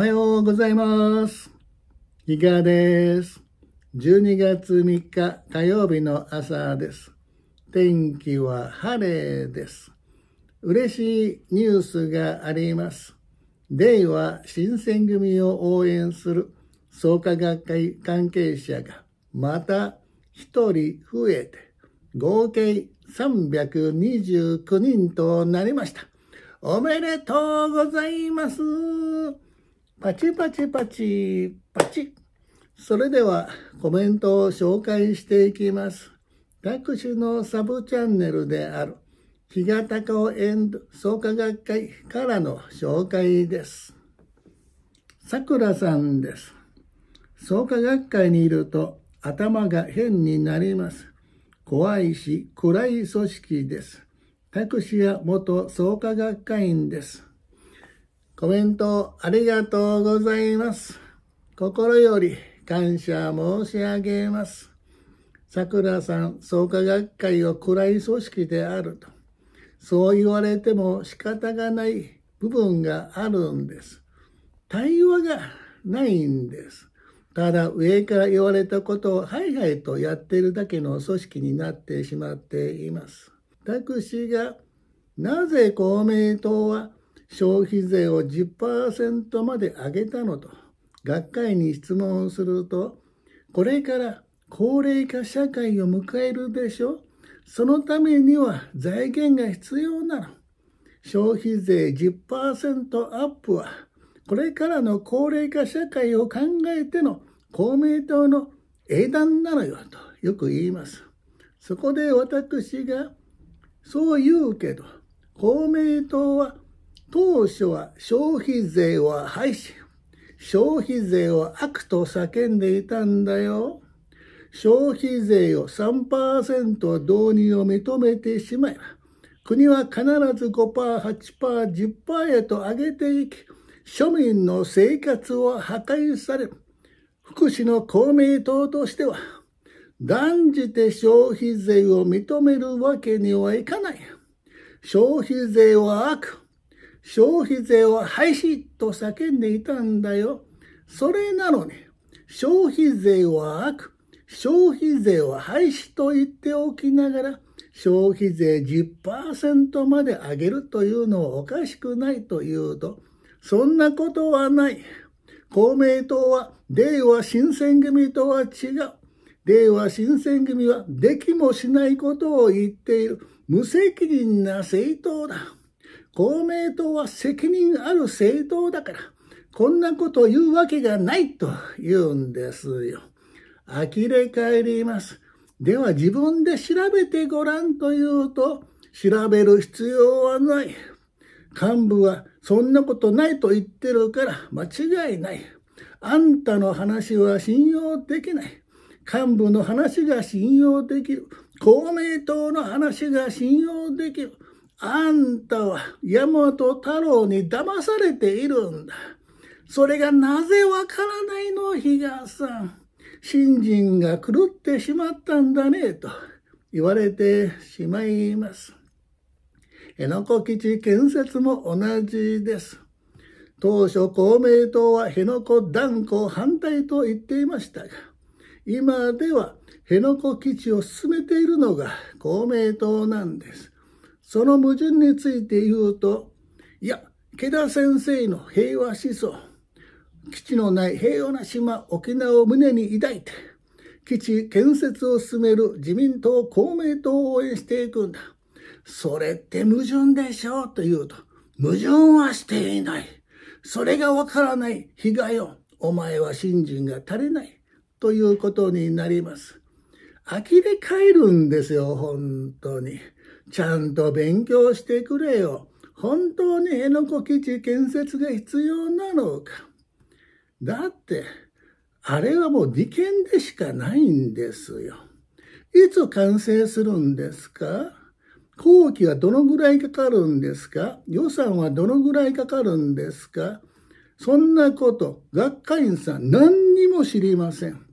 はようございます。いかです。12月3日火曜日の朝です。天気は晴れです。嬉しいニュースがあります。デイは新選組を応援する創価学会関係者がまた1人増えて合計329人となりました。おめでとうございます。パチパチパチパチ。それではコメントを紹介していきます。各種のサブチャンネルである、日が高尾エンド創価学会からの紹介です。さくらさんです。創価学会にいると頭が変になります。怖いし暗い組織です。タクシは元創価学会員です。コメントありがとうございます。心より感謝申し上げます。桜さん、創価学会を暗い組織であると。そう言われても仕方がない部分があるんです。対話がないんです。ただ上から言われたことをハイハイとやってるだけの組織になってしまっています。私がなぜ公明党は消費税を10%まで上げたのと学会に質問するとこれから高齢化社会を迎えるでしょそのためには財源が必要なの消費税10%アップはこれからの高齢化社会を考えての公明党の英断なのよとよく言いますそこで私がそう言うけど公明党は当初は消費税は廃止。消費税は悪と叫んでいたんだよ。消費税を3%導入を認めてしまえば、国は必ず5%、8%、10%へと上げていき、庶民の生活を破壊され福祉の公明党としては、断じて消費税を認めるわけにはいかない。消費税は悪。消費税を廃止と叫んでいたんだよ。それなのに、消費税は悪、消費税は廃止と言っておきながら、消費税10%まで上げるというのはおかしくないというと、そんなことはない。公明党は、令和新選組とは違う。令和新選組は、できもしないことを言っている、無責任な政党だ。公明党は責任ある政党だから、こんなことを言うわけがないと言うんですよ。呆れ返ります。では自分で調べてごらんと言うと、調べる必要はない。幹部はそんなことないと言ってるから間違いない。あんたの話は信用できない。幹部の話が信用できる。公明党の話が信用できる。あんたは山本太郎に騙されているんだ。それがなぜわからないの、比嘉さん。信心が狂ってしまったんだね、と言われてしまいます。辺野古基地建設も同じです。当初公明党は辺野古断固反対と言っていましたが、今では辺野古基地を進めているのが公明党なんです。その矛盾について言うと、いや、池田先生の平和思想、基地のない平和な島沖縄を胸に抱いて、基地建設を進める自民党、公明党を応援していくんだ。それって矛盾でしょうと言うと、矛盾はしていない。それがわからない被害を、お前は信心が足りない。ということになります。呆れ返るんですよ、本当に。ちゃんと勉強してくれよ。本当に辺野古基地建設が必要なのか。だって、あれはもう利権でしかないんですよ。いつ完成するんですか工期はどのぐらいかかるんですか予算はどのぐらいかかるんですかそんなこと、学会員さん何にも知りません。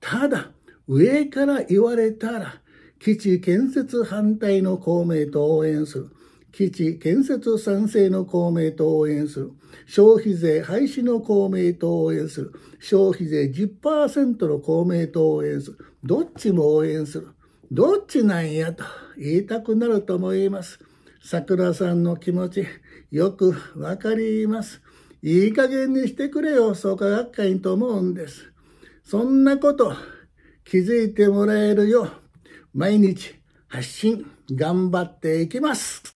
ただ、上から言われたら、基地建設反対の公明党を応援する。基地建設賛成の公明党を応援する。消費税廃止の公明党を応援する。消費税10%の公明党を応援する。どっちも応援する。どっちなんやと言いたくなると思います。桜さんの気持ち、よくわかります。いい加減にしてくれよ、創価学会と思うんです。そんなこと、気づいてもらえるよ。毎日発信頑張っていきます。